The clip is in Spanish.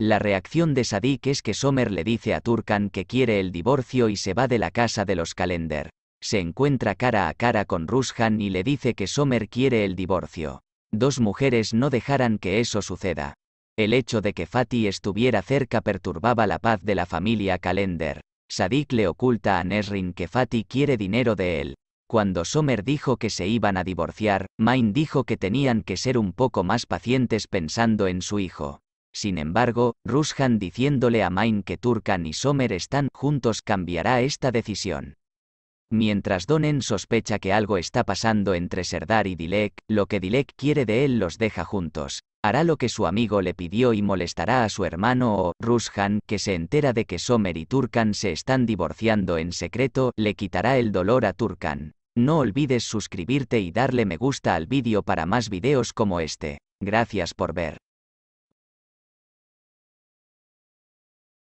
La reacción de Sadik es que Somer le dice a Turkan que quiere el divorcio y se va de la casa de los Kalender. Se encuentra cara a cara con Rusjan y le dice que Somer quiere el divorcio. Dos mujeres no dejarán que eso suceda. El hecho de que Fatih estuviera cerca perturbaba la paz de la familia Kalender. Sadik le oculta a Nesrin que Fatih quiere dinero de él. Cuando Somer dijo que se iban a divorciar, Main dijo que tenían que ser un poco más pacientes pensando en su hijo. Sin embargo, Rushan diciéndole a Main que Turkan y Somer están juntos cambiará esta decisión. Mientras Donen sospecha que algo está pasando entre Serdar y Dilek, lo que Dilek quiere de él los deja juntos. Hará lo que su amigo le pidió y molestará a su hermano o Rushan, que se entera de que Somer y Turkan se están divorciando en secreto, le quitará el dolor a Turkan. No olvides suscribirte y darle me gusta al vídeo para más videos como este. Gracias por ver.